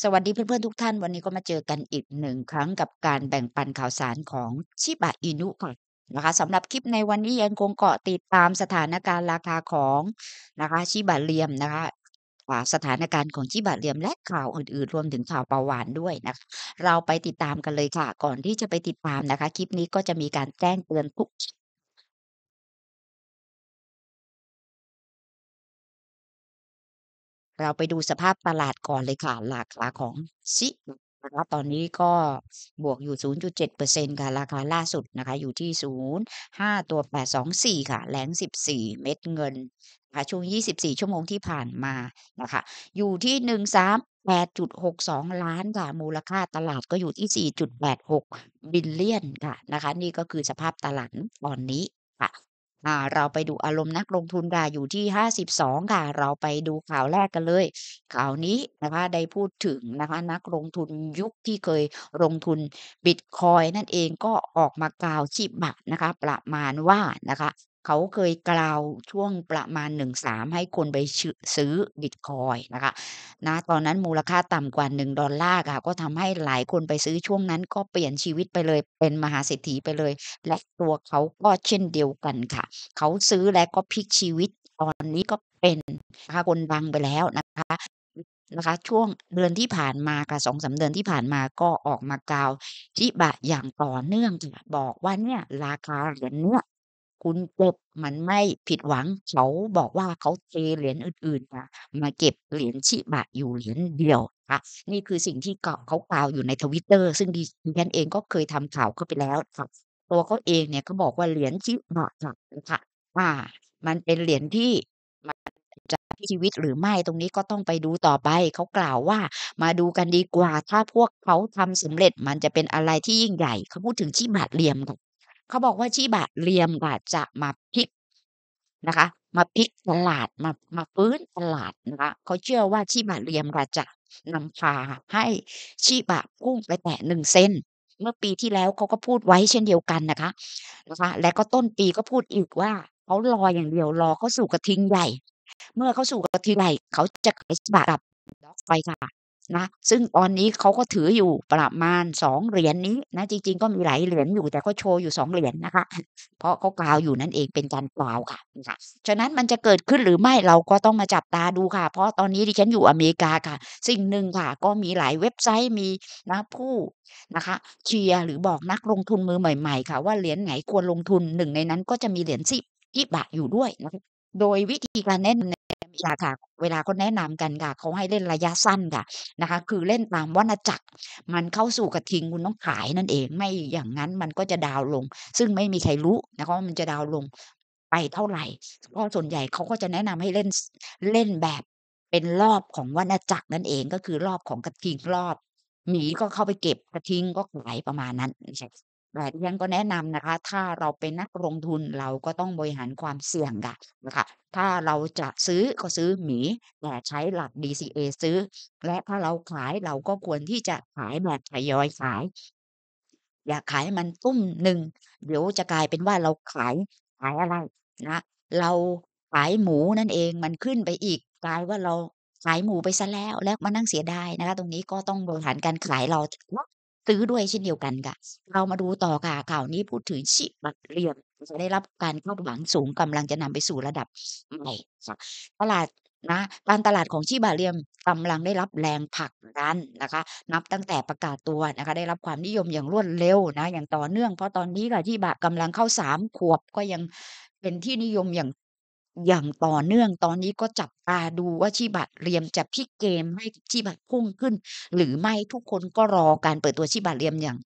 สวัสดีเพื่อนๆทุกท่านวันนี้ก็มาเจอกันอีกหนึ่งครั้งกับการแบ่งปันข่าวสารของชิบะอินุค่ะนะคะสำหรับคลิปในวันนี้ยังคงเกาะติดตามสถานการณ์ราคาของนะคะชิบะเลียมนะคะสถานการณ์ของชิบะเลียมและข่าวอื่นๆรวมถึงข่าวประวานด้วยนะคะเราไปติดตามกันเลยค่ะ ก่อนที่จะไปติดตามนะคะคลิปนี้ก็จะมีการแจ้งเตือนทุกเราไปดูสภาพตลาดก่อนเลยค่ะหลักาของซิะคะตอนนี้ก็บวกอยู่ 0.7%ค่ะราคาล่าสุดนะคะ อยู่ที่ 0.5 ตัว 824 ค่ะแหลง 14 เม็ดเงินค่ะช่วง 24 ชั่วโมงที่ผ่านมานะคะ อยู่ที่ 13.862 ล้านค่ะมูลค่าตลาดก็อยู่ที่ 4.86 บิลเลียนค่ะนะคะ นี่ก็คือสภาพตลาดตอนนี้ค่ะเราไปดูอารมณ์นักลงทุนดาอยู่ที่ 52 ค่ะ เราไปดูข่าวแรกกันเลย ข่าวนี้นะคะ ได้พูดถึงนะคะ นักลงทุนยุคที่เคยลงทุนบิตคอยนั่นเองก็ออกมากล่าวชิบะนะคะประมาณว่านะคะเขาเคยกล่าวช่วงประมาณ1-3ให้คนไปซื้อบิตคอยนะคะนะตอนนั้นมูลค่าต่ำกว่า1ดอลลาร์ค่ะก็ทำให้หลายคนไปซื้อช่วงนั้นก็เปลี่ยนชีวิตไปเลย เป็นมหาเศรษฐีไปเลย และตัวเขาก็เช่นเดียวกันค่ะ เขาซื้อและก็พลิกชีวิตตอนนี้ก็เป็นนะคะคนดังไปแล้วนะคะนะคะช่วงเดือนที่ผ่านมากับสองสาเดือนที่ผ่านมาก็ออกมากาวจิบะอย่างต่อเนื่องบอกว่าเนี่ยราคาเหรียญเนี่ยคุณกบมันไม่ผิดหวังเขาบอกว่าเขาเทเหรียญอื่นๆ มามาเก็บเหรียญชิบะอยู่เหรียญเดียวค่ะนี่คือสิ่งที่เขากล่าวอยู่ในทวิตเตอร์ซึ่งดิฉันเองก็เคยทำข่าวเข้าไปแล้วค่ะตัวเขาเองเนี่ยเขาบอกว่าเหรียญชิบะค่ะว่ามันเป็นเหรียญที่จะชีวิตหรือไม่ตรงนี้ก็ต้องไปดูต่อไปเขากล่าวว่า มาดูกันดีกว่า ถ้าพวกเขาทำสำเร็จมันจะเป็นอะไรที่ยิ่งใหญ่เขาพูดถึงชิบะเหลี่ยมค่ะเขาบอกว่าชิบะเรียมกาจะมาพลิกนะคะ มาพลิกตลาดมามาฟื้นตลาดนะคะ เขาเชื่อว่าชิบะเรียมกาจะนำพาให้ชิบะพุ่งไปแตะหนึ่งเซนเมื่อปีที่แล้วเขาก็พูดไว้เช่นเดียวกันนะคะ นะคะ และก็ต้นปีก็พูดอีกว่าเขารออย่างเดียวรอเขาสู่กระทิงใหญ่ เมื่อเขาสู่กระทิงใหญ่เขาจะขายชิบะกับดอกไฟค่ะนะซึ่งตอนนี้เขาก็ถืออยู่ประมาณ 2เหรียญนนี้นะจริง ๆ ก็มีหลายเหรียญอยู่ แต่ก็โชว์อยู่ 2 เหรียญนนะคะ เพราะเขากล่าวอยู่นั่นเองเป็นการกล่าวค่ะนะคะฉะนั้นมันจะเกิดขึ้นหรือไม่เราก็ต้องมาจับตาดูค่ะ เพราะตอนนี้ดิฉันอยู่อเมริกาค่ะ สิ่งหนึ่งค่ะ ก็มีหลายเว็บไซต์มีนะผู้นะคะเชียร์หรือบอกนักลงทุนมือใหม่ๆ ค่ะว่าเหรียญไหนควรลงทุนหนึ่งในนั้นก็จะมีเหรียญสิบที่บาทอยู่ด้วยนะโดยวิธีการแนะนำมีลัค่ะเวลาเขาแนะนำกันค่ะเขาให้เล่นระยะสั้นค่ะนะคะ คือเล่นตามวัฏจักร มันเข้าสู่กระทิงคุณต้องขายนั่นเองไม่อย่างนั้นมันก็จะดาวลง ซึ่งไม่มีใครรู้นะคะว่ามันจะดาวลงไปเท่าไหร่ เพราะส่วนใหญ่เขาก็จะแนะนำให้เล่นเล่นแบบเป็นรอบของวัฏจักรนั่นเองก็คือรอบของกระทิงรอบหมีก็เข้าไปเก็บกระทิงก็ขายประมาณนั้นแต่ที่ฉันก็แนะนำนะคะ ถ้าเราเป็นนักลงทุนเราก็ต้องบริหารความเสี่ยงกันนะคะ ถ้าเราจะซื้อก็ซื้อหมี แต่ใช้หลัก DCA ซื้อ และถ้าเราขายเราก็ควรที่จะขายแบบทยอยขาย อย่าขายมันตุ้มหนึ่ง เดี๋ยวจะกลายเป็นว่าเราขายขายอะไรนะ เราขายหมูนั่นเอง มันขึ้นไปอีก กลายว่าเราขายหมูไปซะแล้ว แล้วมานั่งเสียดายนะคะ ตรงนี้ก็ต้องบริหารการขายเราซื้อด้วยเช่นเดียวกันค่ะ เรามาดูต่อค่ะข่าวนี้พูดถึงชิบักเรียมจะได้รับการคาดหวังสูงกำลังจะนำไปสู่ระดับใหม่ตลาดนะการตลาดของชิบาเรียมกำลังได้รับแรงผลักดันนะคะ นับตั้งแต่ประกาศตัวนะคะ ได้รับความนิยมอย่างรวดเร็วนะ อย่างต่อเนื่องเพราะตอนนี้ค่ะที่บะกำลังเข้าสามขวบก็ยังเป็นที่นิยมอย่างอย่างต่อเนื่องตอนนี้ก็จับตาดูว่าชีบะเรียมจะพลิกเกมให้ชีบะพุ่งขึ้น หรือไม่ทุกคนก็รอการเปิดตัวชีบะเรียมอย่าง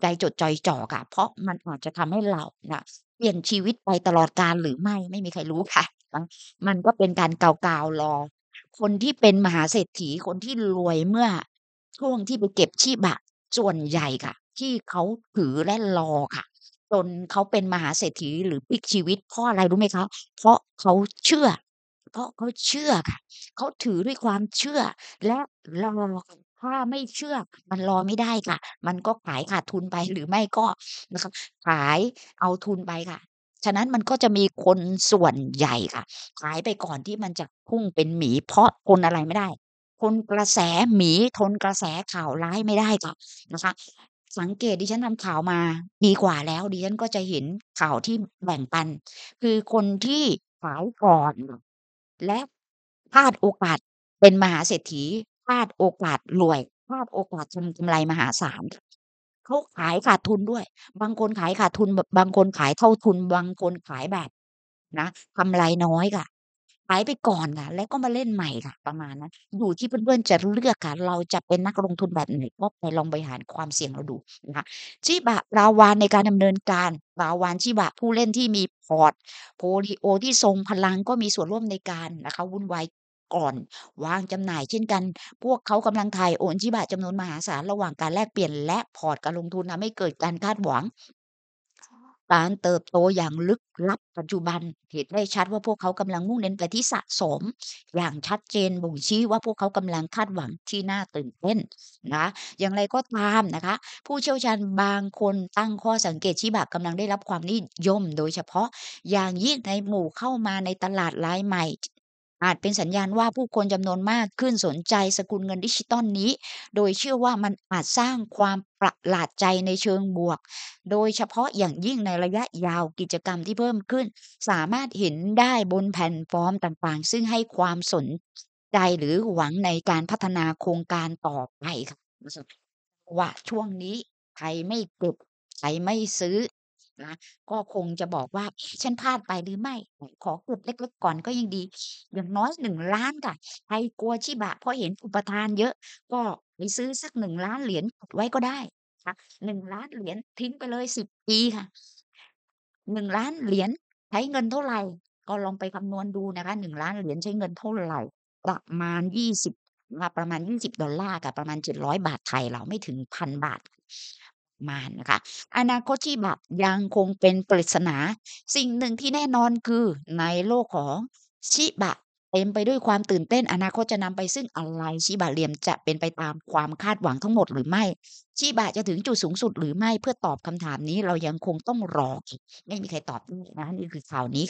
ใจจดใจจ่อค่ะ เพราะมันอาจจะทำให้เรานะเปลี่ยนชีวิตไปตลอดการหรือไม่ไม่มีใครรู้ค่ะมันก็เป็นการเกาๆรอ คนที่เป็นมหาเศรษฐีคนที่รวยเมื่อช่วงที่ไปเก็บชีบะส่วนใหญ่ค่ะ ที่เขาถือและรอค่ะจนเขาเป็นมหาเศรษฐีหรือปิกชีวิตเพราะอะไรรู้ไหมคะเพราะเขาเชื่อ เพราะเขาเชื่อค่ะเขาถือด้วยความเชื่อ และรอถ้าไม่เชื่อมันรอไม่ได้ค่ะ มันก็ขายขาดทุนไปหรือไม่ก็นะคะขายเอาทุนไปค่ะ ฉะนั้นมันก็จะมีคนส่วนใหญ่ค่ะ ขายไปก่อนที่มันจะพุ่งเป็นหมีเพราะคนอะไรไม่ได้ คนกระแสหมีทนกระแสข่าวร้ายไม่ได้ค่ะนะคะสังเกตดิฉันทำข่าวมาดีกว่าแล้วดิฉันก็จะเห็นข่าวที่แบ่งปัน คือคนที่ขายก่อนและพลาดโอกาสเป็นมหาเศรษฐีพลาดโอกาสรวยพลาดโอกาสทำกำไรมหาศาลเขาขายขาดทุนด้วย บางคนขายขาดทุน บางคนขายเท่าทุนบางคนขายแบบนะกำไรน้อยค่ะหายไปก่อนค่ะ แล้วก็มาเล่นใหม่ค่ะประมาณนั้นอยู่ที่เพื่อนๆจะเลือกค่ะเราจะเป็นนักลงทุนแบบไหนก็ไปลองบริหารความเสี่ยงเราดูนะคะชีบะรลาวานในการดำเนินการรลาวานชีบะ ผู้เล่นที่มีพอร์ตโพลิโอที่ทรงพลังก็มีส่วนร่วมในการนะคะ วุ่นวายก่อนวางจำหน่ายเช่นกัน พวกเขากำลังถ่ายโอนชีบะจำนวนมหาศาลระหว่างการแลกเปลี่ยน และพอร์ตการลงทุนทำให้เกิดการคาดหวังการเติบโตอย่างลึกลับปัจจุบัน เห็นได้ชัดว่าพวกเขากำลังมุ่งเน้นไปที่สะสม อย่างชัดเจนบ่งชี้ว่าพวกเขากำลังคาดหวังที่น่าตื่นเต้นนะอย่างไรก็ตามนะคะ ผู้เชี่ยวชาญบางคนตั้งข้อสังเกตชี้บักำลังได้รับความนิยม โดยเฉพาะอย่างยิ่งในหมู่เข้ามาในตลาดรายใหม่อาจเป็นสัญญาณว่าผู้คนจำนวนมากขึ้นสนใจสกุลเงินดิจิตอลนี้ โดยเชื่อว่ามันอาจสร้างความประหลาดใจในเชิงบวก โดยเฉพาะอย่างยิ่งในระยะยาวกิจกรรมที่เพิ่มขึ้น สามารถเห็นได้บนแผ่นฟอร์มต่างๆ ซึ่งให้ความสนใจหรือหวังในการพัฒนาโครงการต่อไปค่ะว่าช่วงนี้ใครไม่เก็บใครไม่ซื้อนะก็คงจะบอกว่าฉันพลาดไปหรือไม่ขอกุดเล็กๆก่อนก็ยังดี อย่างน้อยหนึ่งล้านค่ะใครกลัวชิบะ เพราะเห็นอุปทานเยอะ ก็ไปซื้อสักหนึ่งล้านเหรียญกดไว้ก็ได้น่ะหนึ่งล้านเหรียญทิ้งไปเลยสิบปีค่ะหนึ่งล้านเหรียญใช้เงินเท่าไหร่ก็ลองไปคำนวณดูนะคะหนึ่งล้านเหรียญใช้เงินเท่าไหร่ประมาณยี่สมาประมาณยี่สิบดอลลาร์กับประมาณจดร้อยบาทไทยเราไม่ถึงพันบาทมานะคะอนาคตที่แบบยังคงเป็นปริศนา สิ่งหนึ่งที่แน่นอนคือในโลกของชิบะ เต็มไปด้วยความตื่นเต้นอนาคตจะนำไปซึ่งอะไรชิบะเหลี่ยมจะเป็นไปตามความคาดหวังทั้งหมดหรือไม่ชิบะจะถึงจุดสูงสุดหรือไม่เพื่อตอบคำถามนี้เรายังคงต้องรออีกไม่มีใครตอบได้นะนี่คือข่าวนี้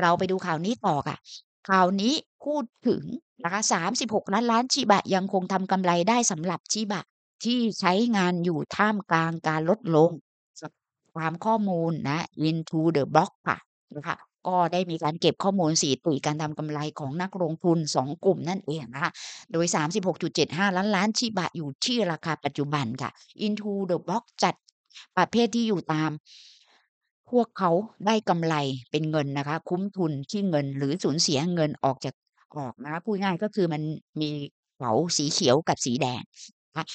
เราไปดูข่าวนี้ต่อค่ะ ข่าวนี้พูดถึงนะคะสามสิบหกล้านล้านชิบะยังคงทำกำไรได้สำหรับชิบะที่ใช้งานอยู่ท่ามกลางการลดลงความข้อมูลนะ into the block ค่ะ นะคะ ก็ได้มีการเก็บข้อมูลสีตตยการทำกำไรของนักลงทุน 2 กลุ่มนั่นเองนะคะ โดย 36.75 ล้านล้านชิบะอยู่ที่ราคาปัจจุบันค่ะ into the block จัดประเภทที่อยู่ตาม พวกเขาได้กำไรเป็นเงินนะคะ คุ้มทุนที่เงินหรือสูญเสียเงินออกจากออกนะ พูดง่ายก็คือมันมีเขาสีเขียวกับสีแดงนะ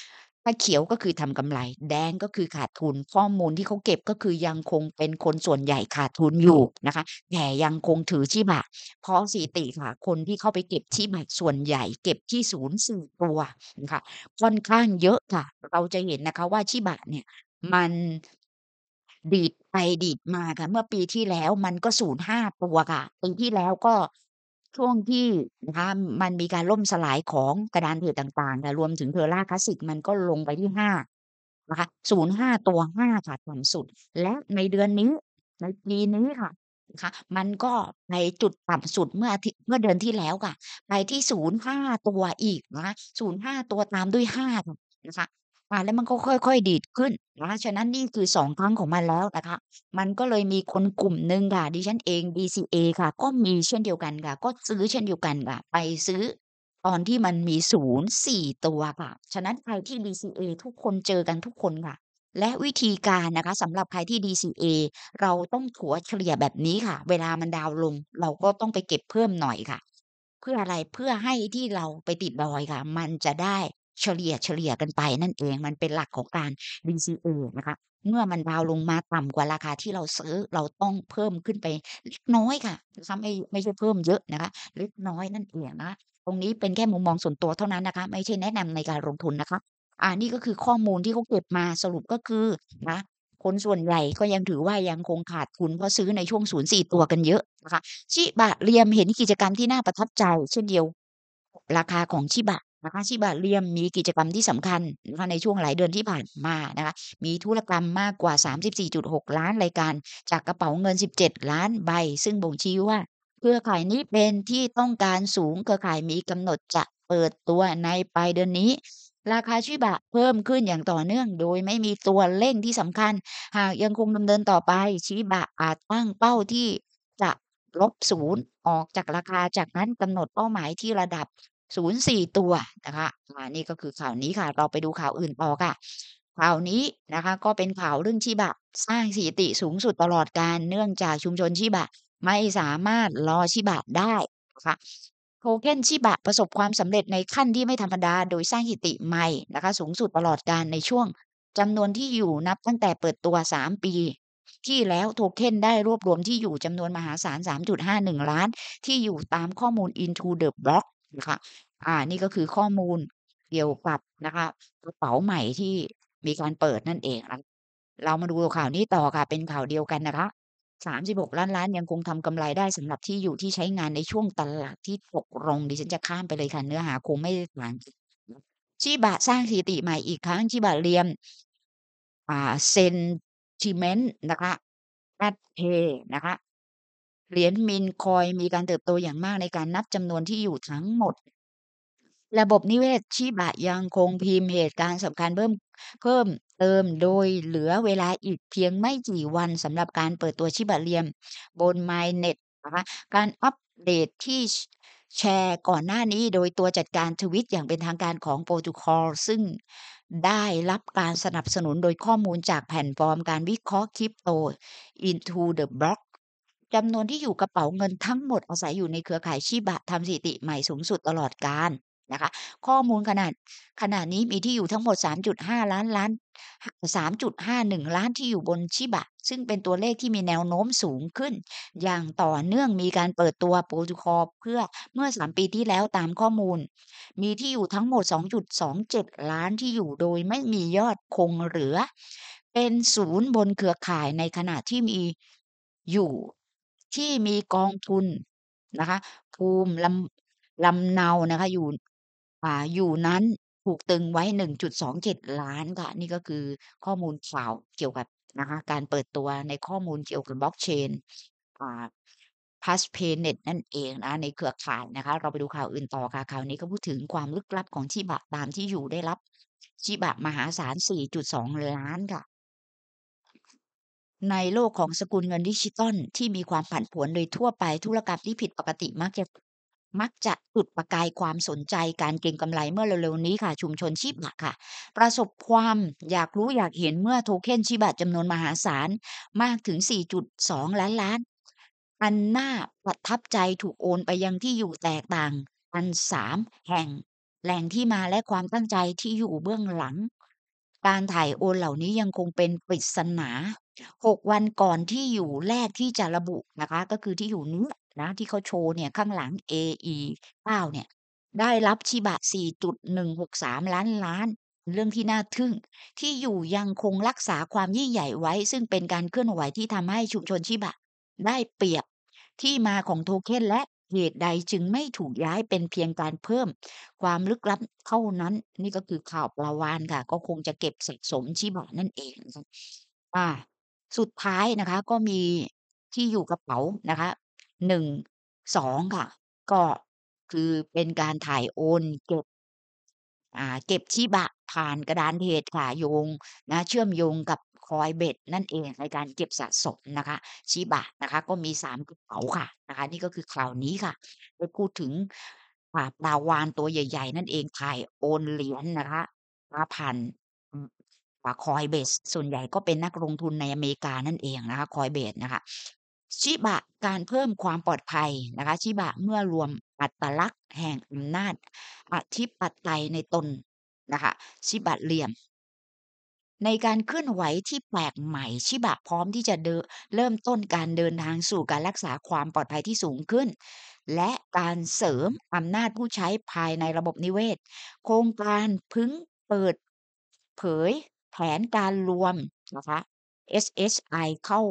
ถ้าเขียวก็คือทำกำไร แดงก็คือขาดทุน ข้อมูลที่เขาเก็บก็คือยังคงเป็นคนส่วนใหญ่ขาดทุนอยู่นะคะแต่ยังคงถือชีบะเพราะสีติค่ะ คนที่เข้าไปเก็บชีบะส่วนใหญ่ เก็บที่ศูนย์สี่ตัวนะคะ ค่อนข้างเยอะค่ะ เราจะเห็นนะคะ ว่าชีบะเนี่ย มันดีดไปดีดมาค่ะ เมื่อปีที่แล้วมันก็ศูนย์ห้าตัวค่ะ ปีที่แล้วก็ช่วงที่นะคะมันมีการล่มสลายของกระดานเ่อต่างๆ แต่รวมถึงเทอร่าคลาสสิกมันก็ลงไปที่ห้านะคะศูนย์ห้าตัวห้าค่ะต่ำสุด และในเดือนนี้ในปีนี้ค่ะนะคะมันก็ในจุดต่ำสุดเมื่อทเมื่อเดือนที่แล้วค่ะไปที่ศูนย์ห้าตัวอีกนะศูนย์ห้าตัวตามด้วยห้านะคะม่แล้วมันก็ค่อยๆดีดขึ้นนะคะฉะนั้นนี่คือสองครั้งของมันแล้วนะคะมันก็เลยมีคนกลุ่มหนึ่งค่ะ ดิฉันเอง DCA ค่ะ ก็มีเช่นเดียวกันค่ะ ก็ซื้อเช่นเดียวกันค่ะ ไปซื้อตอนที่มันมีศูนย์สี่ตัวค่ะฉะนั้นใครที่ DCA ทุกคนเจอกันทุกคนค่ะ และวิธีการนะคะสำหรับใครที่ DCA เราต้องถัวเฉลี่ยแบบนี้ค่ะ เวลามันดาวลง เราก็ต้องไปเก็บเพิ่มหน่อยค่ะเพื่ออะไรเพื่อให้ที่เราไปติดดอยค่ะ มันจะได้เฉลี่ยเฉลี่ยกันไปนั่นเองมันเป็นหลักของการ DCA นะคะ เมื่อมันดาวลงมาต่ำกว่าราคาที่เราซื้อเราต้องเพิ่มขึ้นไปเล็กน้อยค่ะนะคะไม่ไม่ใช่เพิ่มเยอะนะคะเล็กน้อยนั่นเองนะตรงนี้เป็นแค่มุมมองส่วนตัวเท่านั้นนะคะ ไม่ใช่แนะนำในการลงทุนนะคะ อ่านี่ก็คือข้อมูลที่เขาเก็บมาสรุปก็คือนะคนส่วนใหญ่ก็ยังถือว่ายังคงขาดทุนเพราะซื้อในช่วงศูนย์สี่ตัวกันเยอะนะคะชิบะเรียมเห็นกิจกรรมที่น่าประทับใจ เช่นเดียว ราคาของชิบะนะคะชิบะเลียมมีกิจกรรมที่สำคัญนะคะในช่วงหลายเดือนที่ผ่านมานะคะมีธุรกรรมมากกว่า 34.6 ล้านรายการ จากกระเป๋าเงิน 17 ล้านใบ ซึ่งบ่งชี้ว่าเครือข่ายนี้เป็นที่ต้องการสูงเครือข่ายมีกำหนดจะเปิดตัวในปลายเดือนนี้ ราคาชิบะเพิ่มขึ้นอย่างต่อเนื่อง โดยไม่มีตัวเร่งที่สำคัญ หากยังคงดำเนินต่อไปชิบะอาจตั้งเป้าที่จะลบศูนย์ออกจากราคาจากนั้นกำหนดเป้าหมายที่ระดับ04ตัวนะคะ อ่านี่ก็คือข่าวนี้ค่ะ เราไปดูข่าวอื่นต่อค่ะ ข่าวนี้นะคะก็เป็นข่าวเรื่องชีบะ สร้างสถิติสูงสุดตลอดการ เนื่องจากชุมชนชีบะไม่สามารถรอชีบะได้นะคะโทเค็นชีบะประสบความสำเร็จในขั้นที่ไม่ธรรมดาโดยสร้างสถิติใหม่นะคะสูงสุดตลอดการในช่วงจำนวนที่อยู่นับตั้งแต่เปิดตัว 3 ปี ที่แล้วโทเค็นได้รวบรวมที่อยู่จำนวนมหาศาล 3.51 ล้านที่อยู่ตามข้อมูล Into the Block นะคะอ่านี่ก็คือข้อมูลเกี่ยวกับนะคะกระเป๋าใหม่ที่มีการเปิดนั่นเองเรามาดูข่าวนี้ต่อค่ะเป็นข่าวเดียวกันนะคะสสามิบกล้านล้านยังคงทำกำไรได้สำหรับที่อยู่ที่ใช้งานในช่วงตลาดที่ตกลงดิฉันจะข้ามไปเลยค่ะเนื้อหาคงไม่หลางชิบะสร้างสถิติใหม่อีกครั้งชิบะเรียมอ่าเซนชิเมนต์นะคะแอดเทนะคะเหรียญมินคอยมีการเติบโตอย่างมากในการนับจำนวนที่อยู่ทั้งหมดระบบนิเวศชีบะยังคงพิมพ์เหตุการณ์สำคัญเพิ่มเพิ่มเติมโดยเหลือเวลาอีกเพียงไม่กี่วันสำหรับการเปิดตัวชิบะเรียมบน MyNet นะคะการอัปเดตที่แชร์ก่อนหน้านี้โดยตัวจัดการทวิตอย่างเป็นทางการของโปรตุคอลซึ่งได้รับการสนับสนุนโดยข้อมูลจากแผ่นฟอร์มการวิเคราะห์คริปโต Into the Block จำนวนที่อยู่กระเป๋าเงินทั้งหมดอาศัยอยู่ในเครือข่ายชิบะทำสถิติใหม่สูงสุดตลอดการนะคะข้อมูลขนาดขนาดนี้มีที่อยู่ทั้งหมด3.5ล้านล้าน3.51ล้านที่อยู่บนชิบะ ซึ่งเป็นตัวเลขที่มีแนวโน้มสูงขึ้น อย่างต่อเนื่องมีการเปิดตัวโปรโตคอลเพื่อเมื่อ 3 ปีที่แล้วตามข้อมูล มีที่อยู่ทั้งหมด 2.27 ล้านที่อยู่โดยไม่มียอดคงเหลือ เป็นศูนย์บนเครือข่ายในขณะที่มีอยู่ที่มีกองทุนนะคะภูมิลำลำเนานะคะอยู่อ่าอยู่นั้นถูกตึงไว้ 1.27 ล้านค่ะ นี่ก็คือข้อมูลข่าวเกี่ยวกับนะคะการเปิดตัวในข้อมูลเกี่ยวกับบล็อกเชนอ่าพัสเพเน็ตนั่นเองนะ ในเครือข่ายนะคะเราไปดูข่าวอื่นต่อค่ะ ข่าวนี้ก็พูดถึงความลึกลับของชิบะตามที่อยู่ได้รับชิบะมหาศาล 4.2 ล้านค่ะ ในโลกของสกุลเงินดิจิตอลที่มีความผันผวนโดยทั่วไปธุรกรรมที่ผิดปกติมักจะมักจะจุดประกายความสนใจการเก็งกำไรเมื่อเร็วๆนี้ค่ะ ชุมชนชีบะค่ะ ประสบความอยากรู้อยากเห็นเมื่อโทเค็นชีบะจำนวนมหาศาลมากถึง 4.2 ล้านล้าน อันน่าประทับใจถูกโอนไปยังที่อยู่แตกต่าง อันสามแห่งแหล่งที่มาและความตั้งใจที่อยู่เบื้องหลัง การถ่ายโอนเหล่านี้ยังคงเป็นปริศนาหกวันก่อนที่อยู่แรกที่จะระบุนะคะ ก็คือที่อยู่นี้นะที่เขาโชว์เนี่ยข้างหลัง AE 9เนี่ย ได้รับชิบะ4.163 ล้านล้าน เรื่องที่น่าทึ่ง ที่อยู่ยังคงรักษาความยิ่งใหญ่ไว้ ซึ่งเป็นการเคลื่อนไหวที่ทำให้ชุมชนชิบะได้เปรียบที่มาของโทเค็นและเหตุใดจึงไม่ถูกย้ายเป็นเพียงการเพิ่ม ความลึกลับเท่านั้น นี่ก็คือข่าวประวานค่ะ ก็คงจะเก็บสะสมชิบะนั่นเองอ่าสุดท้ายนะคะก็มีที่อยู่กระเป๋านะคะหนึ่งสองค่ะ ก็คือเป็นการถ่ายโอนเก็บอ่าเก็บชีบะผ่านกระดานเทศขาโยงนะเชื่อมโยงกับคอยเบ็ดนั่นเองในการเก็บสะสมนะคะชีบะนะคะ ก็มีสามกระเป๋าค่ะนะคะ นี่ก็คือคราวนี้ค่ะไปพูดถึงปลาวานตัวใหญ่ๆ นั่นเองถ่ายโอนเหรียญนนะคะผ่าน่าคอยเบสส่วนใหญ่ก็เป็นนักลงทุนในอเมริกานั่นเองนะคะคอยเบสนะคะชิบะการเพิ่มความปลอดภัยนะคะชิบะเมื่อรวมอัตลักษณ์แห่งอำนาจอธิปไตยในตนนะคะ ชิบะเหลี่ยม ในการเคลื่อนไหวที่แปลกใหม่ ชิบะพร้อมที่จะเดเริ่มต้นการเดินทางสู่การรักษาความปลอดภัยที่สูงขึ้น และการเสริมอำนาจผู้ใช้ภายในระบบนิเวศ โครงการพึงเปิดเผยแผนการรวมนะคะ SHI เข้า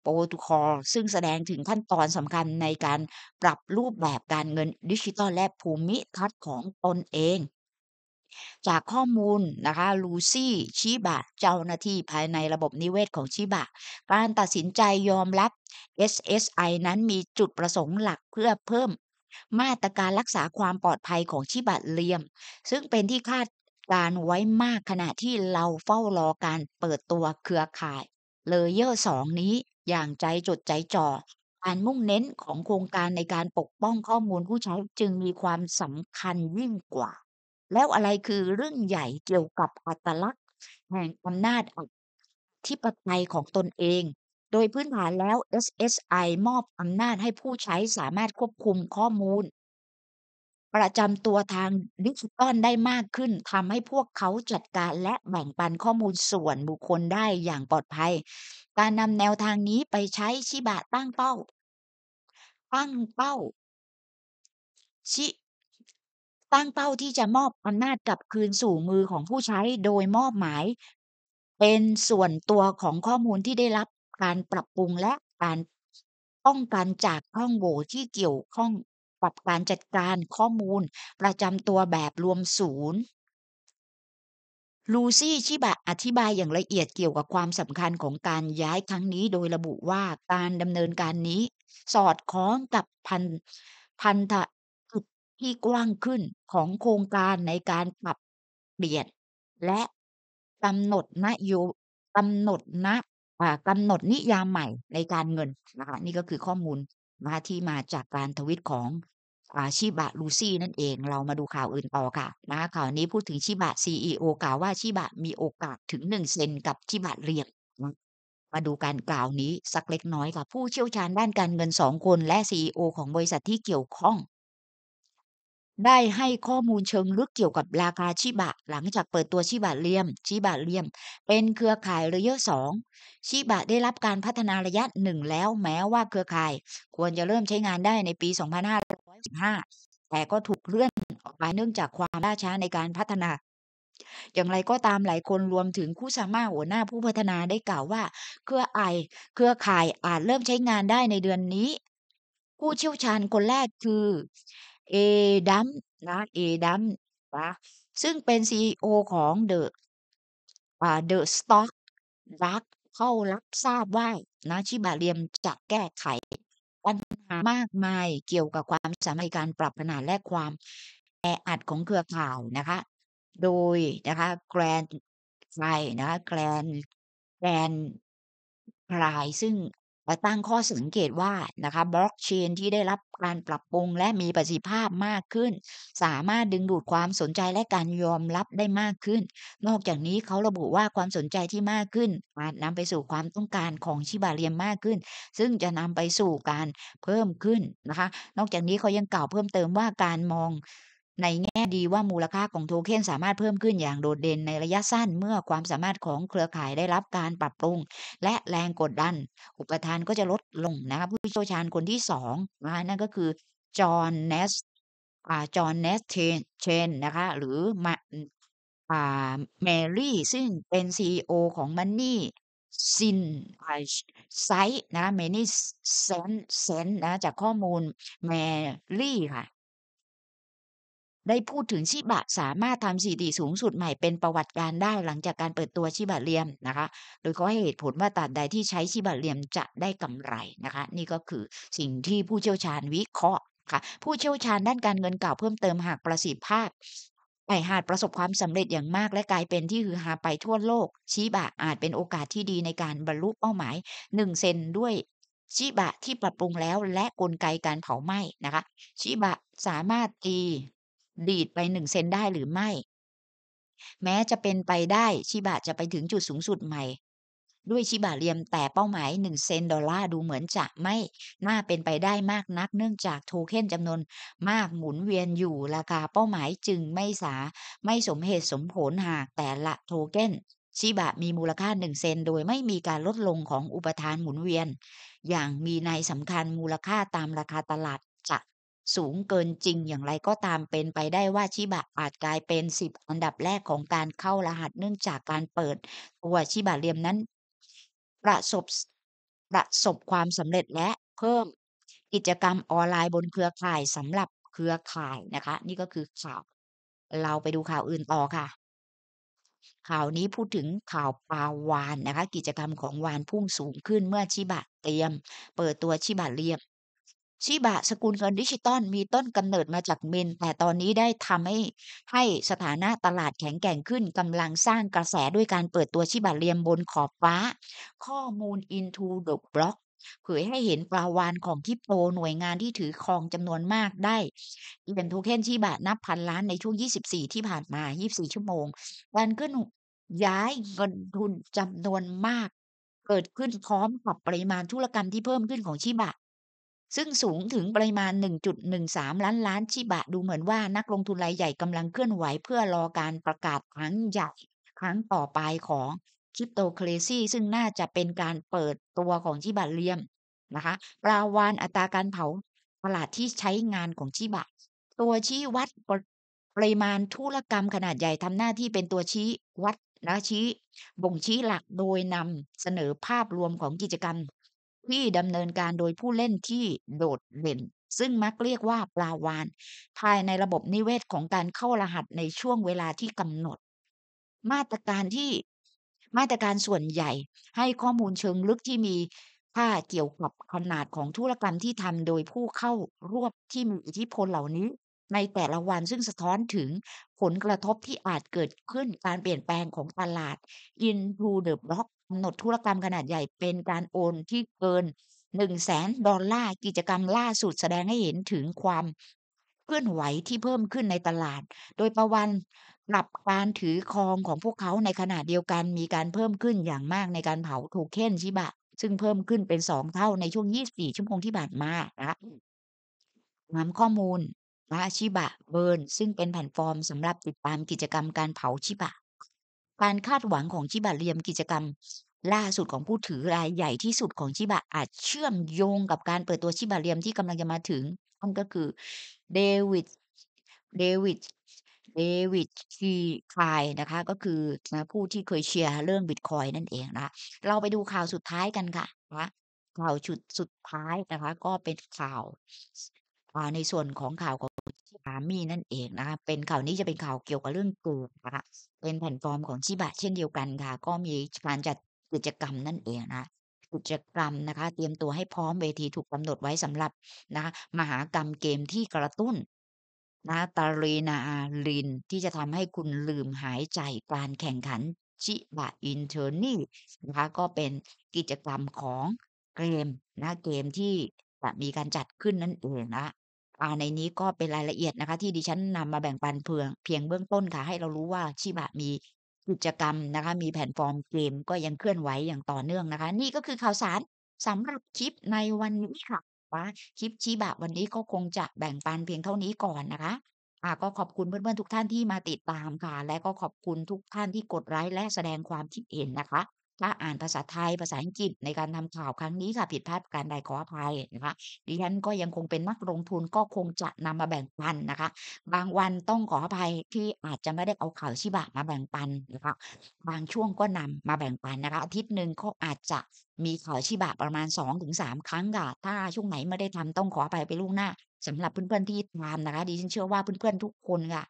โปรโตคอลซึ่งแสดงถึงขั้นตอนสำคัญในการปรับรูปแบบการเงินดิจิทัลและภูมิทัศน์ของตนเอง จากข้อมูลนะคะลูซี่ชิบะเจ้าหน้าที่ภายในระบบนิเวศของชิบะการตัดสินใจยอมรับ SSI นั้นมีจุดประสงค์หลักเพื่อเพิ่ม มาตรการรักษาความปลอดภัยของชิบะเลียมซึ่งเป็นที่คาดการไว้มากขณะที่เราเฝ้ารอการเปิดตัวเครือข่าย เลเยอร์สองนี้อย่างใจจดใจจ่อการมุ่งเน้นของโครงการในการปกป้องข้อมูลผู้ใช้จึงมีความสำคัญยิ่งกว่า แล้วอะไรคือเรื่องใหญ่เกี่ยวกับอัตลักษณ์ แห่งอำนาจที่ปจัยของตนเอง โดยพื้นฐานแล้ว SSI มอบอำนาจให้ผู้ใช้สามารถควบคุมข้อมูลประจำตัวทางดิจิทัลได้มากขึ้นทำให้พวกเขาจัดการและแบ่งปันข้อมูลส่วนบุคคลได้อย่างปลอดภัย การนำแนวทางนี้ไปใช้ชิบะตั้งเป้า ตั้งเป้า ชิ ตั้งเป้าที่จะมอบอำนาจกลับคืนสู่มือของผู้ใช้โดยมอบหมายเป็นส่วนตัวของข้อมูลที่ได้รับการปรับปรุงและการป้องกันจากข้องโหว่ที่เกี่ยวข้องปรับการจัดการข้อมูลประจำตัวแบบรวมศูนย์ ลูซี่ชิบะอธิบายอย่างละเอียดเกี่ยวกับความสำคัญของการย้ายครั้งนี้โดยระบุว่าการดำเนินการนี้ สอดคล้องกับพันพันธกิดที่กว้างขึ้นของโครงการในการปรับเปลี่ยน และกำหนดนโยกำหนดนะกำหนดนิยามใหม่ในการเงินนะคะนี่ก็คือข้อมูลนะคะที่มาจากการทวิตของอชิบะลูซี่นั่นเอง เรามาดูข่าวอื่นต่อค่ะนะคะข่าวนี้พูดถึงชิบะซีีโอกล่าวว่าชิบะมีโอกาสถึงหนึ่งเซนกับชิบะเรียงมาดูการกล่าวนี้สักเล็กน้อยค่ะผู้เชี่ยวชาญด้านการเงินสองคนและ c โอของบริษัทที่เกี่ยวข้องได้ให้ข้อมูลเชิงลึกเกี่ยวกับราคาชิบะ หลังจากเปิดตัวชิบะเลียมชิบะเลียม เป็นเครือข่ายระยะสองชิบะได้รับการพัฒนาระยะหนึ่งแล้วแม้ว่าเครือข่ายควรจะเริ่มใช้งานได้ในปี2515 แต่ก็ถูกเลื่อนออกไปเนื่องจากความล่าช้าในการพัฒนา อย่างไรก็ตามหลายคนรวมถึงคู่สามาหัวหน้าผู้พัฒนาได้กล่าวว่าเครือไอ เครือข่ายอาจเริ่มใช้งานได้ในเดือนนี้ผู้เชี่ยวชาญคนแรกคือเอดัมนะเอดัมนะซึ่งเป็นซ e o ของเดอะเดอะสต็อกรักเข้ารับทราบว่านะชิบะเรียมจะแก้ไขปัญหามากมายเกี่ยวกับความสามัญการปรับขนาดและความแออัดของเครือข่าวนะคะโดยนะคะแกรนไฟนะคะแกรนแกรนพลายซึ่งแลตั้งข้อสังเกตว่านะคะบล็อกเชนที่ได้รับการปรับปรุงและมีประสิทธิภาพมากขึ้น สามารถดึงดูดความสนใจและการยอมรับได้มากขึ้น นอกจากนี้เขาระบุว่าความสนใจที่มากขึ้นอาจนำไปสู่ความต้องการของชิบาเรียมมากขึ้น ซึ่งจะนำไปสู่การเพิ่มขึ้นนะคะ นอกจากนี้เขายังกล่าวเพิ่มเติมว่าการมองในแง่ดีว่ามูลค่าของโทเค็นสามารถเพิ่มขึ้นอย่างโดดเด่นในระยะสั้นเมื่อความสามารถของเครือข่ายได้รับการปรับปรุงและแรงกดดัน อุปทานก็จะลดลงนะคะผู้เชี่ยวชาญคนที่สองนะนั่นก็คือ จอห์นเนสจอห์นเนสเชนนะคะหรือมาเมรี่ ซึ่งเป็น CEO ของมันนี่ซินไซนะเมนี่เซนเซนนะจากข้อมูลแมรี่ ค่ะได้พูดถึงชิบะสามารถทำสถิติสูงสุดใหม่เป็นประวัติการได้หลังจากการเปิดตัวชิบะเลียมนะคะโดยเขาให้เหตุผลว่าตัดใดที่ใช้ชิบะเลียมจะได้กำไรนะคะ นี่ก็คือสิ่งที่ผู้เชี่ยวชาญวิเคราะห์ค่ะผู้เชี่ยวชาญด้านการเงินกล่าวเพิ่มเติมหากประสิทธิภาพไอหาดประสบความสำเร็จอย่างมากและกลายเป็นที่ฮือฮาไปทั่วโลกชิบะอาจเป็นโอกาสที่ดีในการบรรลุเป้าหมาย1เซนด้วยชิบะที่ปรับปรุงแล้วและกลไกการเผาไหม้นะคะชิบะสามารถตีดีดไปหนึ่งเซนได้หรือไม่ แม้จะเป็นไปได้ชิบะจะไปถึงจุดสูงสุดใหม่ ด้วยชิบะเรียมแต่เป้าหมาย 1 เซนดอลลาร์ดูเหมือนจะไม่น่าเป็นไปได้มากนักเนื่องจากโทเค็นจำนวนมากหมุนเวียนอยู่ราคาเป้าหมายจึงไม่สาไม่สมเหตุสมผลหากแต่ละโทเค็นชิบะมีมูลค่า 1 เซนโดยไม่มีการลดลงของอุปทานหมุนเวียน อย่างมีในสำคัญมูลค่าตามราคาตลาดสูงเกินจริงอย่างไรก็ตามเป็นไปได้ว่า ชิบะอาจกลายเป็น 10 อันดับแรกของการเข้ารหัสเนื่องจากการเปิดตัวชิบะเรียมนั้น ประสบประสบความสำเร็จและเพิ่มกิจกรรมออนไลน์บนเครือข่ายสำหรับเครือข่ายนะคะ นี่ก็คือข่าว เราไปดูข่าวอื่นต่อค่ะ ข่าวนี้พูดถึงข่าวปาวานนะคะกิจกรรมของวานพุ่งสูงขึ้นเมื่อชิบะเตรียม เปิดตัวชิบะเรียมชิบะสกุลเงินดิจิตอลมีต้นกำเนิดมาจากเมน แต่ตอนนี้ได้ทำให้ให้สถานะตลาดแข็งแกร่งขึ้นกำลังสร้างกระแสด้วยการเปิดตัวชิบะเรียมบนขอบฟ้า ข้อมูล Into the Block เผยให้เห็นปราวานของคริปโตหน่วยงานที่ถือครองจำนวนมากได้เหรียญโทเค็นชิบะนับพันล้านในช่วง 24 ที่ผ่านมา 24 ชั่วโมงการขึ้นย้ายเงินทุนจำนวนมาก เกิดขึ้นพร้อมกับปริมาณธุรกรรมที่เพิ่มขึ้นของชิบะซึ่งสูงถึงปริมาณ 1.13 ล้านล้านชิบะ ดูเหมือนว่านักลงทุนรายใหญ่กำลังเคลื่อนไหวเพื่อรอการประกาศครั้งใหญ่ครั้งต่อไปของคริปโตเคเรซีซึ่งน่าจะเป็นการเปิดตัวของชิบะเลียมนะคะปราวานอัตราการเผาตลาดที่ใช้งานของชิบะ ตัวชี้วัดปริมาณธุรกรรมขนาดใหญ่ทำหน้าที่เป็นตัวชี้วัดนะชี้ บ่งชี้หลักโดยนำเสนอภาพรวมของกิจกรรมที่ดำเนินการโดยผู้เล่นที่โดดเด่น ซึ่งมักเรียกว่าปลาวานภายในระบบนิเวศของการเข้ารหัสในช่วงเวลาที่กำหนด มาตรการที่มาตรการส่วนใหญ่ให้ข้อมูลเชิงลึกที่มีค่าเกี่ยวกับขนาดของธุรกรรมที่ทำโดยผู้เข้าร่วมที่มีอิทธิพลเหล่านี้ ในแต่ละวันซึ่งสะท้อนถึงผลกระทบที่อาจเกิดขึ้นการเปลี่ยนแปลงของตลาด into the block กำหนดธุรกรรมขนาดใหญ่เป็นการโอนที่เกิน1นึ่งแสน ดอลลาร์กิจกรรมล่าสุด แสดงให้เห็นถึงความเคลื่อนไหวที่เพิ่มขึ้นในตลาด โดยประวันกลับการถือครองของพวกเขาในขณะเดียวกัน มีการเพิ่มขึ้นอย่างมากในการเผาโทเค็นชิบะ ซึ่งเพิ่มขึ้นเป็นสองเท่าในช่วง 24 ชั่วโมงที่ผ่านมานะนำข้อมูลมาชิบะ เบิร์นซึ่งเป็นแผ่นฟอร์มสำหรับติดตามกิจกรรมการเผาชิบะการคาดหวังของชิบะเรียมกิจกรรมล่าสุดของผู้ถือรายใหญ่ที่สุดของชิบะอาจเชื่อมโยงกับการเปิดตัวชิบะเรียมที่กำลังจะมาถึงนั่นก็คือเดวิด เดวิด เดวิดซีคาย นะคะ ก็คือนะผู้ที่เคยเชียร์เรื่องบิตคอยนั่นเองนะ เราไปดูข่าวสุดท้ายกันค่ะนะข่าวชุดสุดท้ายนะคะก็เป็นข่าว่าในส่วนของข่าวของชิบามีนั่นเองนะคะเป็นข่าวนี้จะเป็นข่าวเกี่ยวกับเรื่องก r o u p นะคะเป็นแพลตฟอร์มของชิบะ เช่นเดียวกันค่ะ ก็มีการจัดกิจกรรมนั่นเองนะกิจกรรมนะคะ เตรียมตัวให้พร้อมเวทีถูกกำหนดไว้สำหรับนะคะมหากรรมเกมที่กระตุ้นนะตารีนาอาลินที่จะทำให้คุณลืมหายใจการแข่งขันชิบะอินเทอร์นี่นะคะ ก็เป็นกิจกรรมของเกมนะเกมที่จะมีการจัดขึ้นนั่นเองนะอ่าในนี้ก็เป็นรายละเอียดนะคะ ที่ดิฉันนำมาแบ่งปันเพื่อเพียงเบื้องต้นค่ะให้เรารู้ว่าชิบะมีกิจกรรมนะคะ มีแผนฟอร์มเกมก็ยังเคลื่อนไหวอย่างต่อเนื่องนะคะ นี่ก็คือข่าวสารสำหรับคลิปในวันนี้ค่ะว่าคลิปชิบะวันนี้ก็คงจะแบ่งปันเพียงเท่านี้ก่อนนะคะอ่ก็ขอบคุณเพื่อนๆทุกท่านที่มาติดตามค่ะ และก็ขอบคุณทุกท่านที่กดไลค์และแสดงความคิดเห็นนะคะถ้าอ่านภาษาไทยภาษาอังกฤษในการทำข่าวครั้งนี้ค่ะผิดพลาดการใดขออภัยนะคะดิฉันก็ยังคงเป็นนักลงทุนก็คงจะนำมาแบ่งปันนะคะ บางวันต้องขออภัยที่อาจจะไม่ได้เอาข่าวชิบะมาแบ่งปันนะคะบางช่วงก็นำมาแบ่งปันนะคะอาทิตย์หนึ่งก็อาจจะมีข่าวชิบะประมาณ2สครั้งค่ะถ้าช่วงไหนไม่ได้ทำต้องขออภัยไปล่วงหน้า สำหรับเพื่อนๆที่ตามนะคะดิฉันเชื่อว่าเพื่อนๆทุกคนค่ะ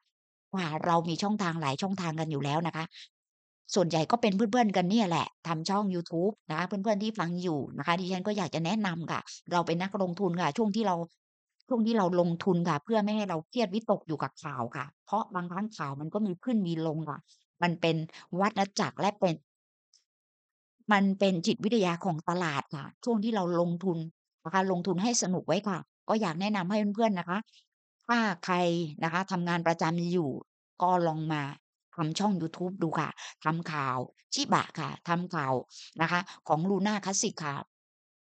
ว่า เรามีช่องทางหลายช่องทางกันอยู่แล้วนะคะส่วนใหญ่ก็เป็นเพื่อนๆกันเนี่ยแหละ ทำช่อง YouTube นะเพื่อนๆที่ฟังอยู่นะคะดิฉันก็อยากจะแนะนำค่ะเราเป็นนักลงทุนค่ะ ช่วงที่เราช่วงที่เราลงทุนค่ะ เพื่อไม่ให้เราเครียดวิตกอยู่กับข่าวค่ะ เพราะบางครั้งข่าวมันก็มีขึ้นมีลงค่ะ มันเป็นวัดนจักรและเป็น มันเป็นจิตวิทยาของตลาดค่ะ ช่วงที่เราลงทุนนะคะลงทุนให้สนุกไว้ค่ะ ก็อยากแนะนำให้เพื่อนๆนะคะถ้าใครนะคะ ทำงานประจำอยู่ก็ลองมาทำช่อง YouTube ดูค่ะทำข่าว ชิบะค่ะทำข่าวนะคะ ของลูน่าคลาสสิกค่ะ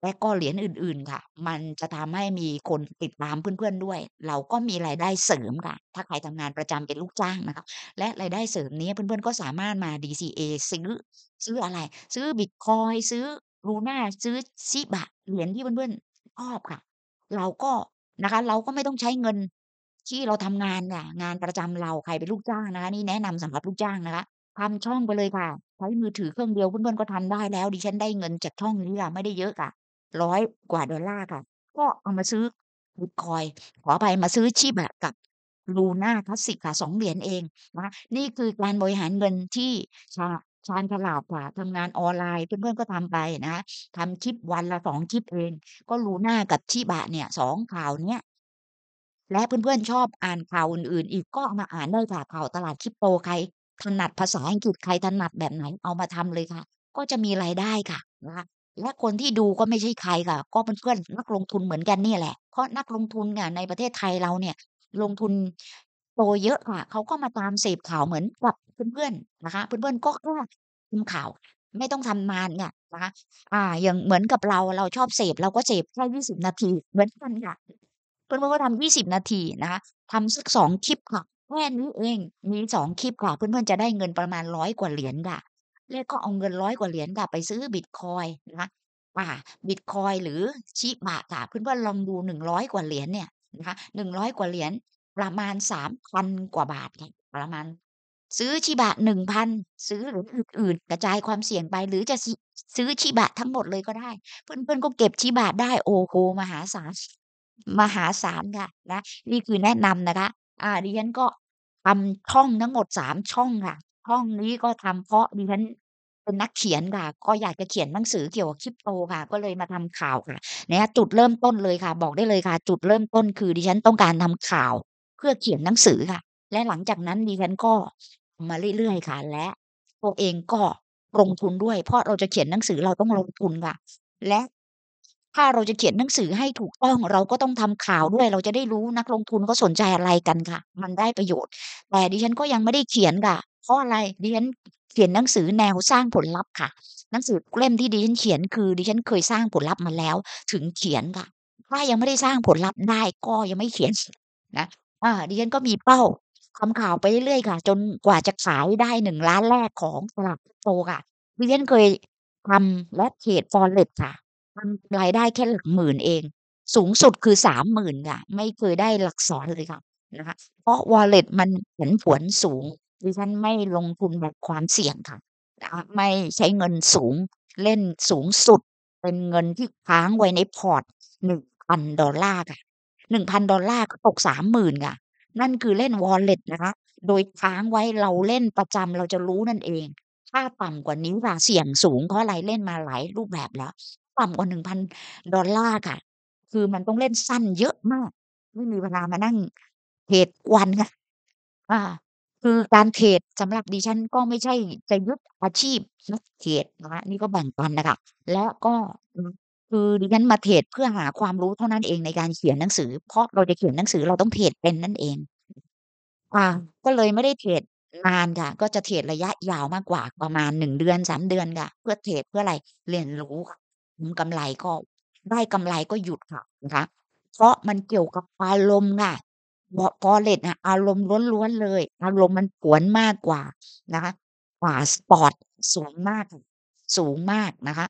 และก็เหรียญอื่น ๆค่ะ มันจะทำให้มีคนติดตามเพื่อน ๆด้วย เราก็มีรายได้เสริมค่ะ ถ้าใครทำงานประจำเป็นลูกจ้างนะคะ และรายได้เสริมนี้เพื่อนๆ ก็สามารถมา DCA ซื้อ ซื้ออะไร ซื้อบิตคอยซื้อลูน่าซื้อชิบะเหรียญที่เพื่อนๆชอบค่ะ เราก็นะคะเราก็ไม่ต้องใช้เงินที่เราทำงานเนี่ยงานประจำเราใครเป็นลูกจ้างนะคะนี่แนะนำสำหรับลูกจ้างนะคะทำช่องไปเลยค่ะใช้มือถือเครื่องเดียวเพื่อนๆก็ทำได้แล้วดิฉันได้เงินจากช่องนี้ค่ะไม่ได้เยอะค่ะร้อยกว่าดอลลาร์ค่ะ ก็เอามาซื้อบิตคอย ขอไปมาซื้อชีบะกับ ลูน่าคลาสสิกค่ะสองเหรียญเองนะนี่คือการบริหารเงินที่ชาชาญฉลาดค่ะทำงานออนไลน์ เพื่อนๆก็ทำไปนะทำคลิปวันละสองคลิปเอง ก็ลูน่ากับชีบะเนี่ยสองข่าวเนี้ยและเพื่อนๆ ชอบอ่านข่าวอื่นๆ อีกก็มาอ่านได้ค่ะข่าวตลาดคริปโตใครถนัดภาษาอังกฤษใครถนัดแบบไหน เอามาทำเลยค่ะ ก็จะมีรายได้ค่ะนะคะและคนที่ดูก็ไม่ใช่ใครค่ะ ก็เพื่อนๆนักลงทุนเหมือนกันนี่แหละเพราะนักลงทุนี่ยในประเทศไทยเราเนี่ย ลงทุนโตเยอะค่ะเขาก็มาตามเสพข่าวเหมือนกับเพื่อนๆนะคะ เพื่อนๆก็ก็ทำข่าวไม่ต้องทำนานเนี่ยนะคะอ่าอย่างเหมือนกับเราเราชอบเสพเราก็เสพแค่ยี่สิบนาที เหมือนกันค่ะเพื่อนๆก็ทำยี่สิบนาทีนะคะทำสักสองคลิปค่ะแค่นี้เอง มีสองคลิปค่ะเพื่อนๆจะได้เงินประมาณร้อยกว่าเหรียญค่ะแล้วก็เอาเงินร้อยกว่าเหรียญค่ะไปซื้อบิตคอยนะคะอ่า บิตคอยหรือชิบะค่ะเพื่อนๆลองดูหนึ่งร้อยกว่าเหรียญเนี่ยนะคะหนึ่งร้อยกว่าเหรียญประมาณสามพันกว่าบาทค่ะประมาณ ซื้อชิบะหนึ่งพันซื้อหรืออื่นๆกระจายความเสี่ยงไปหรือจะซื้อชิบะทั้งหมดเลยก็ได้ เพื่อนๆก็เก็บชิบะได้โอโหมหาศาลมหาศาลค่ะนะนี่คือแนะนำนะคะ อ่าดิฉันก็ทำช่องทั้งหมดสามช่องค่ะช่องนี้ก็ทำเพราะดิฉันเป็นนักเขียนค่ะ ก็อยากจะเขียนหนังสือเกี่ยวกับคริปโตค่ะ ก็เลยมาทำข่าวค่ะนะ่ยจุดเริ่มต้นเลยค่ะ บอกได้เลยค่ะ จุดเริ่มต้นคือ ดิฉันต้องการทำข่าว เพื่อเขียนหนังสือค่ะ และหลังจากนั้นดิฉันก็มาเรื่อยๆค่ะและตัวเองก็ลงทุนด้วย เพราะเราจะเขียนหนังสือเราต้องลงทุนค่ะ และถ้าเราจะเขียนหนังสือให้ถูกต้องเราก็ต้องทำข่าวด้วย เราจะได้รู้นักลงทุนก็สนใจอะไรกันค่ะ มันได้ประโยชน์ แต่ดิฉันก็ยังไม่ได้เขียนค่ะเพราะอะไรดิฉันเขียนหนังสือแนวสร้างผลลัพธ์ค่ะ หนังสือเล่มที่ดิฉันเขียนคือ ดิฉันเคยสร้างผลลัพธ์มาแล้ว ถึงเขียนค่ะ ถ้ายังไม่ได้สร้างผลลัพธ์ได้ก็ยังไม่เขียนนะอ่าดิฉันก็มีเป้าทำข่าวไปเรื่อยๆค่ะ จนกว่าจะขายได้หนึ่งล้านแรกของตลาดโตค่ะดิฉันเคยทำและเขดฟอเร็ค่ะมันรายได้แค่หลักหมื่นเอง สูงสุดคือหมื่นค่ะไม่เคยได้หลักสอนเลยค่ะนะคะเพราะ Wallet มันผลผวนสูงดิฉันไม่ลงทุนแบบความเสี่ยงค่ะนะคะไม่ใช้เงินสูง เล่นสูงสุด เป็นเงินที่ค้างไว้ในพอร์ตหนนึ่งพัดอลลาร์ค่ะหนนึ่งพัดอลลาร์ก็ตกหมื่นค่ะนั่นคือเล่น Wallet นะคะโดยค้างไว้เราเล่นประจำเราจะรู้นั่นเอง ถ้าต่ำกว่านี้ค่ะเสี่ยงสูงเพราะอะไรเล่นมาหลายรูปแบบแล้ว่ำกว่าลาร์ค่ะ คือมันต้องเล่นสั้นเยอะมาก ไม่มีเวลามานั่งเทรดวันค่ะอาคือการเทรดสำหรับดิฉันก็ไม่ใช่จะยึดอาชีพนักเทรดนะคะนี่ก็แบ่งตันนะคะและก็คือดิฉันมาเทรดเพื่อหาความรู้เท่านั้นเองในการเขียนหนังสือ เพราะเราจะเขียนหนังสือเราต้องเทรดเป็นนั่นเองอ่า ก็เลยไม่ได้เทรดนานค่ะ ก็จะเทรดระยะยาวมากกว่าประมาณหนึ่งเดือนสามเดือนค่ะเพื่อเทรดเพื่ออะไรเรียนรู้ค่ะทมกำไรก็ได้กำไรก็หยุดค่ะนะคะเพราะมันเกี่ยวกับอารมณ์ค่ะพอเล์นะอารมณ์ล้วนๆเลย อารมณ์มันผวนมากกว่านะคะกว่าสปอร์ตสูงมาก สูงมากนะคะ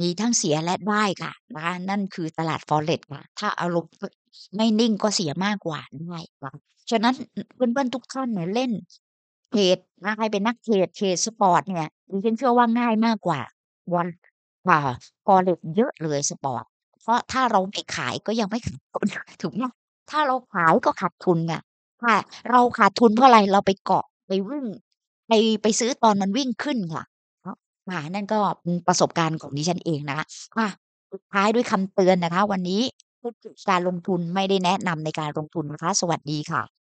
มีทั้งเสียและได้ค่ะนะคะนั่นคือตลาดฟอเรสต์ค่ะถ้าอารมณ์ไม่นิ่งก็เสียมากกว่าด้ค่ะฉะนั้นเพื่อนๆทุกท่านเนี่ยเล่นเทรดนะใครเป็นนักเทรดเทรดสปอร์ตเนี่ยดิฉันเชื่อว่าง่ายมากกว่าวันค่ะอเ r ็กเยอะเลยสปอร์ตเพราะถ้าเราไม่ขายก็ยังไม่ขาดทุนถูกไหมถ้าเราขายก็ขาดทุนไ่ะค่ะเราขาดทุนเพราะอะไรเราไปเกาะไปวิ่งไปไปซื้อตอนมันวิ่งขึ้นค่ะเาะค่ะนั่นก็ประสบการณ์ของดิฉันเองนะคะค่ะดท้ายด้วยคำเตือนนะคะ วันนี้กการลงทุนไม่ได้แนะนำในการลงทุนนะคะ สวัสดีค่ะ